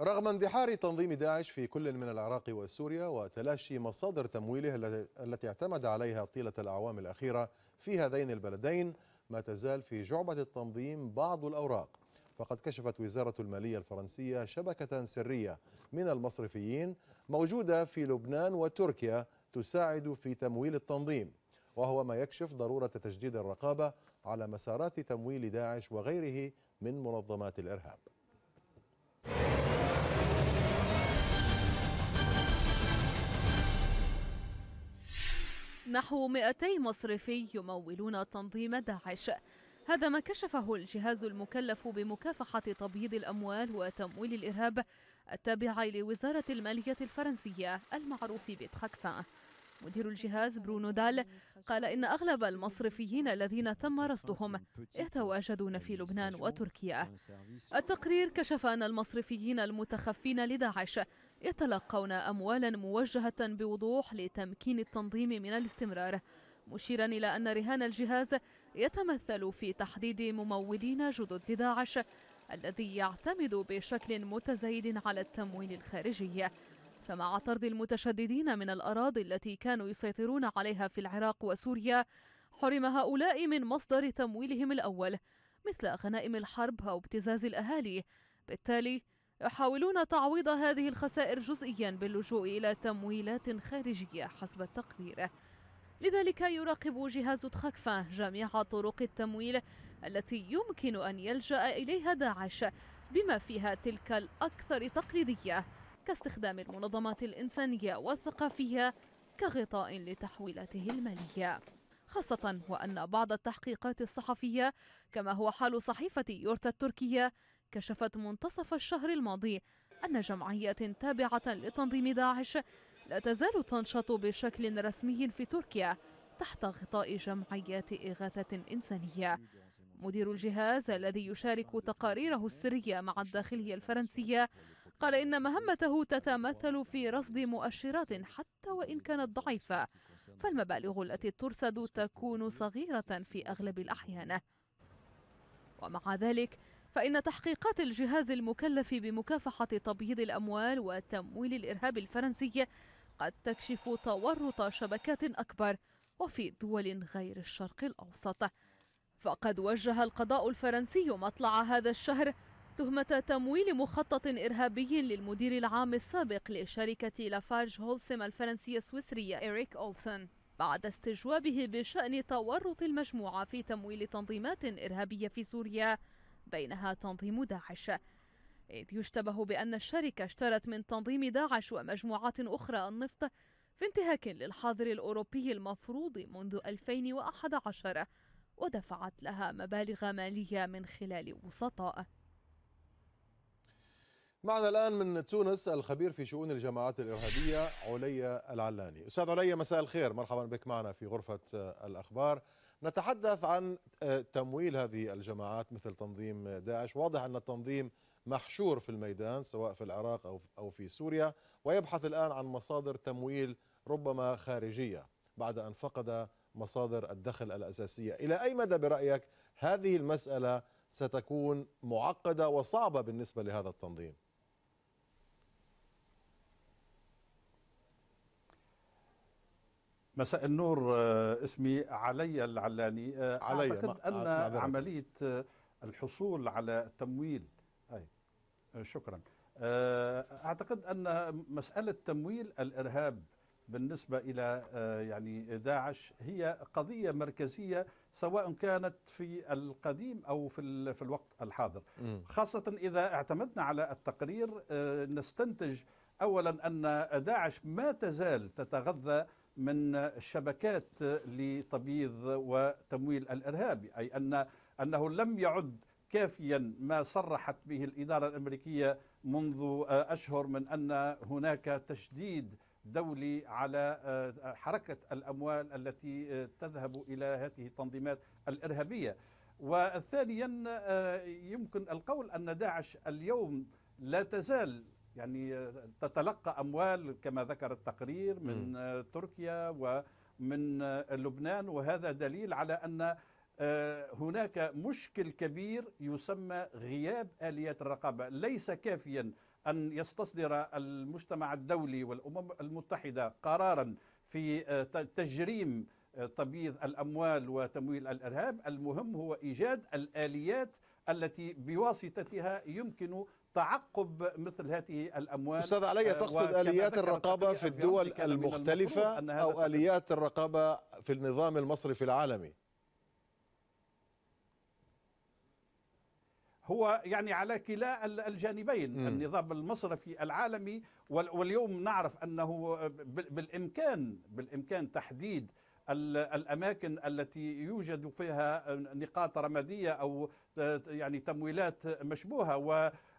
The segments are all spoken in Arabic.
رغم اندحار تنظيم داعش في كل من العراق وسوريا وتلاشي مصادر تمويله التي اعتمد عليها طيلة الأعوام الأخيرة في هذين البلدين ما تزال في جعبة التنظيم بعض الأوراق فقد كشفت وزارة المالية الفرنسية شبكة سرية من المصرفيين موجودة في لبنان وتركيا تساعد في تمويل التنظيم وهو ما يكشف ضرورة تجديد الرقابة على مسارات تمويل داعش وغيره من منظمات الإرهاب نحو 200 مصرفي يمولون تنظيم داعش هذا ما كشفه الجهاز المكلف بمكافحة تبييض الأموال وتمويل الإرهاب التابع لوزارة المالية الفرنسية المعروف بتخكفان مدير الجهاز برونو دال قال إن أغلب المصرفيين الذين تم رصدهم يتواجدون في لبنان وتركيا التقرير كشف أن المصرفيين المتخفين لداعش يتلقون أموالا موجهة بوضوح لتمكين التنظيم من الاستمرار مشيرا إلى أن رهان الجهاز يتمثل في تحديد ممولين جدد لداعش الذي يعتمد بشكل متزايد على التمويل الخارجي فمع طرد المتشددين من الأراضي التي كانوا يسيطرون عليها في العراق وسوريا حرم هؤلاء من مصدر تمويلهم الأول مثل غنائم الحرب أو ابتزاز الأهالي بالتالي يحاولون تعويض هذه الخسائر جزئيا باللجوء إلى تمويلات خارجية حسب التقرير لذلك يراقب جهاز تخكفة جميع طرق التمويل التي يمكن أن يلجأ إليها داعش بما فيها تلك الأكثر تقليدية كاستخدام المنظمات الإنسانية والثقافية كغطاء لتحويلاته المالية خاصة وأن بعض التحقيقات الصحفية كما هو حال صحيفة يورتا التركية كشفت منتصف الشهر الماضي أن جمعيات تابعة لتنظيم داعش لا تزال تنشط بشكل رسمي في تركيا تحت غطاء جمعيات إغاثة إنسانية مدير الجهاز الذي يشارك تقاريره السرية مع الداخلية الفرنسية قال إن مهمته تتمثل في رصد مؤشرات حتى وإن كانت ضعيفة فالمبالغ التي ترصد تكون صغيرة في أغلب الأحيان ومع ذلك فإن تحقيقات الجهاز المكلف بمكافحة تبييض الأموال وتمويل الإرهاب الفرنسي قد تكشف تورط شبكات أكبر وفي دول غير الشرق الأوسط فقد وجه القضاء الفرنسي مطلع هذا الشهر تهمة تمويل مخطط إرهابي للمدير العام السابق لشركة لافارج هولسم الفرنسية السويسرية إريك أولسون بعد استجوابه بشأن تورط المجموعة في تمويل تنظيمات إرهابية في سوريا بينها تنظيم داعش إذ يشتبه بأن الشركة اشترت من تنظيم داعش ومجموعات أخرى النفط في انتهاك للحظر الأوروبي المفروض منذ 2011 ودفعت لها مبالغ مالية من خلال وسطاء معنا الآن من تونس الخبير في شؤون الجماعات الإرهابية علي العلاني أستاذ علي مساء الخير مرحبا بك معنا في غرفة آه، الأخبار نتحدث عن آه، تمويل هذه الجماعات مثل تنظيم داعش واضح أن التنظيم محشور في الميدان سواء في العراق أو في سوريا ويبحث الآن عن مصادر تمويل ربما خارجية بعد أن فقد مصادر الدخل الأساسية إلى أي مدى برأيك هذه المسألة ستكون معقدة وصعبة بالنسبة لهذا التنظيم مساء النور آه، اسمي علي العلاني آه، علي أعتقد أن عملية آه، الحصول على تمويل أي شكرا أعتقد أن مسألة تمويل الإرهاب بالنسبة إلى يعني داعش هي قضية مركزية سواء كانت في القديم أو في في الوقت الحاضر خاصة إذا اعتمدنا على التقرير نستنتج أولا أن داعش ما تزال تتغذى من الشبكات لتبييض وتمويل الارهاب اي ان انه لم يعد كافيا ما صرحت به الاداره الامريكيه منذ آه، اشهر من ان هناك تشديد دولي على آه، حركه الاموال التي آه، تذهب الى هذه التنظيمات الارهابيه وثانيا يمكن القول ان داعش اليوم لا تزال يعني تتلقى أموال كما ذكر التقرير من م. آه، تركيا ومن آه، لبنان وهذا دليل على أن آه، هناك مشكل كبير يسمى غياب آليات الرقابة ليس كافيا أن يستصدر المجتمع الدولي والأمم المتحدة قرارا في تجريم تبييض الأموال وتمويل الإرهاب المهم هو إيجاد الآليات التي بواسطتها يمكن تعقب مثل هذه الاموال استاذ علي آه، تقصد اليات الرقابه في الدول المختلفه او اليات الرقابه في النظام المصرفي العالمي هو يعني على كلا الجانبين م. النظام المصرفي العالمي واليوم نعرف انه بالامكان بالامكان تحديد الاماكن التي يوجد فيها نقاط رماديه او آه، يعني تمويلات مشبوهه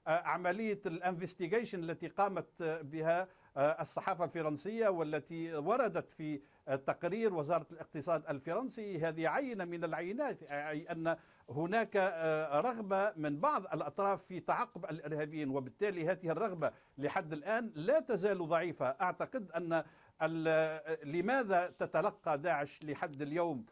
آه، عملية الانفستيجيشن التي قامت بها آه، الصحافة الفرنسية والتي وردت في آه، تقرير وزارة الاقتصاد الفرنسي هذه عينة من العينات أي أن هناك رغبة من بعض الأطراف في تعقب الإرهابيين وبالتالي هذه الرغبة لحد الآن لا تزال ضعيفة أعتقد أن لماذا تتلقى داعش لحد اليوم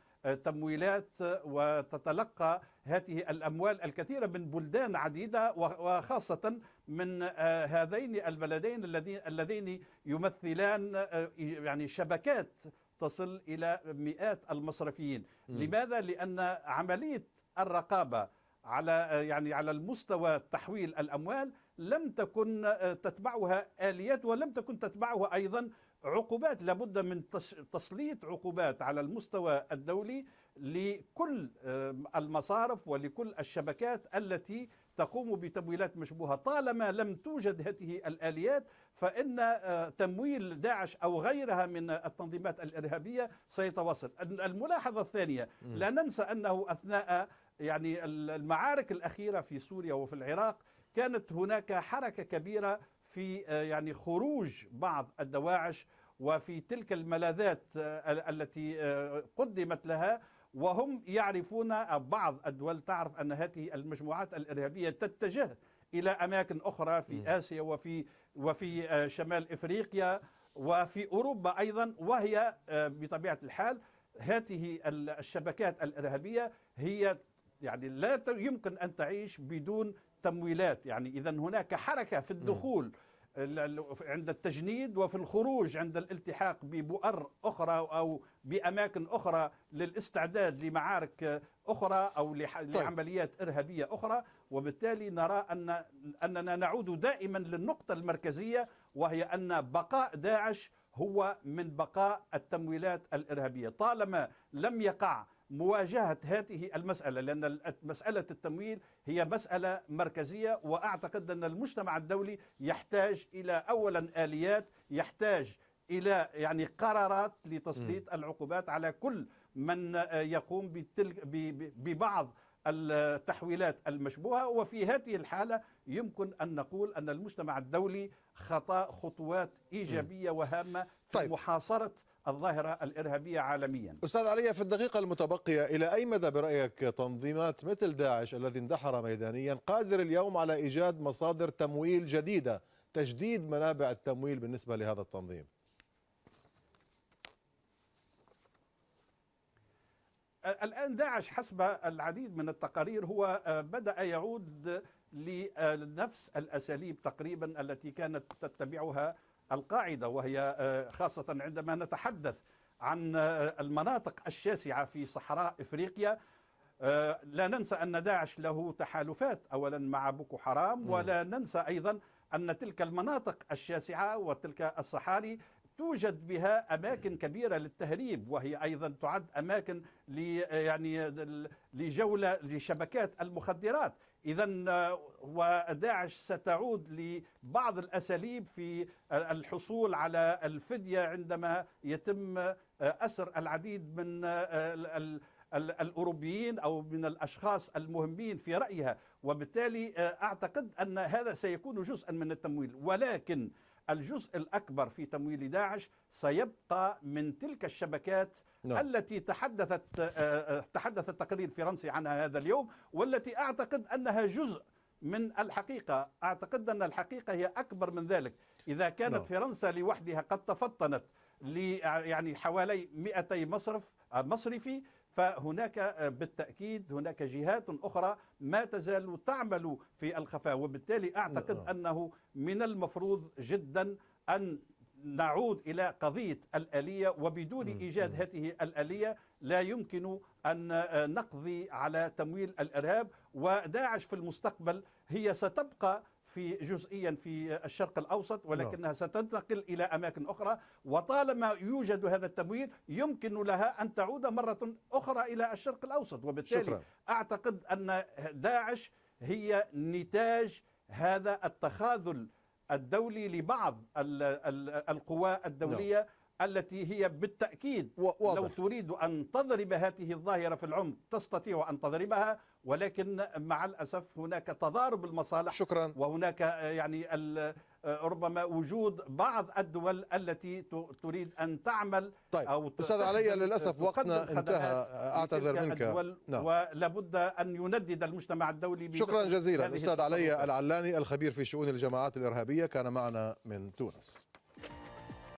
تمويلات وتتلقى هذه الأموال الكثيرة من بلدان عديدة وخاصة من آه، هذين البلدين اللذين يمثلان آه، يعني شبكات تصل إلى مئات المصرفيين م. لماذا؟ لأن عملية الرقابة على آه، يعني على المستوى تحويل الأموال لم تكن آه، تتبعها آليات ولم تكن تتبعها أيضا عقوبات لابد من تسليط عقوبات على المستوى الدولي لكل آه، المصارف ولكل الشبكات التي تقوم بتمويلات مشبوهة طالما لم توجد هذه الآليات فإن آه، تمويل داعش أو غيرها من التنظيمات الإرهابية سيتواصل الملاحظة الثانية لا ننسى أنه أثناء يعني المعارك الأخيرة في سوريا وفي العراق كانت هناك حركة كبيرة في آه، يعني خروج بعض الدواعش وفي تلك الملاذات آه، التي آه، قدمت لها وهم يعرفون بعض الدول تعرف أن هذه المجموعات الإرهابية تتجه إلى أماكن أخرى في آسيا وفي وفي شمال إفريقيا وفي أوروبا أيضا وهي بطبيعة الحال هذه الشبكات الإرهابية هي يعني لا يمكن أن تعيش بدون تمويلات يعني إذا هناك حركة في الدخول عند التجنيد وفي الخروج عند الالتحاق ببؤر أخرى أو بأماكن أخرى للاستعداد لمعارك أخرى أو طيب. لعمليات إرهابية أخرى وبالتالي نرى أن أننا نعود دائما للنقطة المركزية وهي أن بقاء داعش هو من بقاء التمويلات الإرهابية طالما لم يقع مواجهة هذه المسألة لأن مسألة التمويل هي مسألة مركزية وأعتقد أن المجتمع الدولي يحتاج إلى أولا آليات يحتاج إلى يعني قرارات لتسليط العقوبات على كل من آه، يقوم بتلك ببعض التحويلات المشبوهة وفي هذه الحالة يمكن أن نقول أن المجتمع الدولي خطأ خطوات إيجابية وهامة في طيب. محاصرة الظاهرة الإرهابية عالميا أستاذ علي في الدقيقة المتبقية إلى أي مدى برأيك تنظيمات مثل داعش الذي اندحر ميدانيا قادر اليوم على إيجاد مصادر تمويل جديدة تجديد منابع التمويل بالنسبة لهذا التنظيم الآن داعش حسب العديد من التقارير هو آه، بدأ يعود لنفس الأساليب تقريبا التي كانت تتبعها القاعدة وهي آه، خاصة عندما نتحدث عن آه، المناطق الشاسعة في صحراء إفريقيا آه، لا ننسى أن داعش له تحالفات أولا مع بوكو حرام ولا ننسى أيضا أن تلك المناطق الشاسعة وتلك الصحاري توجد بها اماكن كبيره للتهريب وهي ايضا تعد اماكن يعني لجوله لشبكات المخدرات إذا آه، وداعش ستعود لبعض الأساليب في الحصول على الفدية عندما يتم آه، أسر العديد من آه، الأوروبيين أو من الأشخاص المهمين في رأيها وبالتالي أعتقد أن هذا سيكون جزءا من التمويل ولكن الجزء الأكبر في تمويل داعش سيبقى من تلك الشبكات نعم. التي تحدثت آه، آه، تحدث التقرير الفرنسي عنها هذا اليوم والتي أعتقد أنها جزء من الحقيقة أعتقد أن الحقيقة هي أكبر من ذلك إذا كانت نعم. فرنسا لوحدها قد تفطنت ل آه، يعني حوالي 200 مصرف مصرفي فهناك بالتأكيد هناك جهات أخرى ما تزال تعمل في الخفاء وبالتالي أعتقد نعم. أنه من المفروض جدا أن نعود إلى قضية الآلية وبدون إيجاد هذه الآلية لا يمكن أن نقضي على تمويل الإرهاب وداعش في المستقبل هي ستبقى في جزئيا في الشرق الاوسط نعم. ولكنها ستنتقل الى اماكن اخرى وطالما يوجد هذا التمويل يمكن لها ان تعود مره اخرى الى الشرق الاوسط وبالتالي شكرا. اعتقد ان داعش هي نتاج هذا التخاذل الدولي لبعض القوى الدولية نعم. التي هي بالتأكيد واضح. لو تريد أن تضرب هذه الظاهرة في العمق تستطيع أن تضربها ولكن مع الاسف هناك تضارب المصالح شكرا وهناك آه، يعني آه، ربما وجود بعض الدول التي تريد ان تعمل طيب او استاذ علي للاسف وقتنا انتهى اعتذر منك نعم. ولابد ان يندد المجتمع الدولي شكرا جزيلا استاذ علي العلاني الخبير في شؤون الجماعات الارهابيه كان معنا من تونس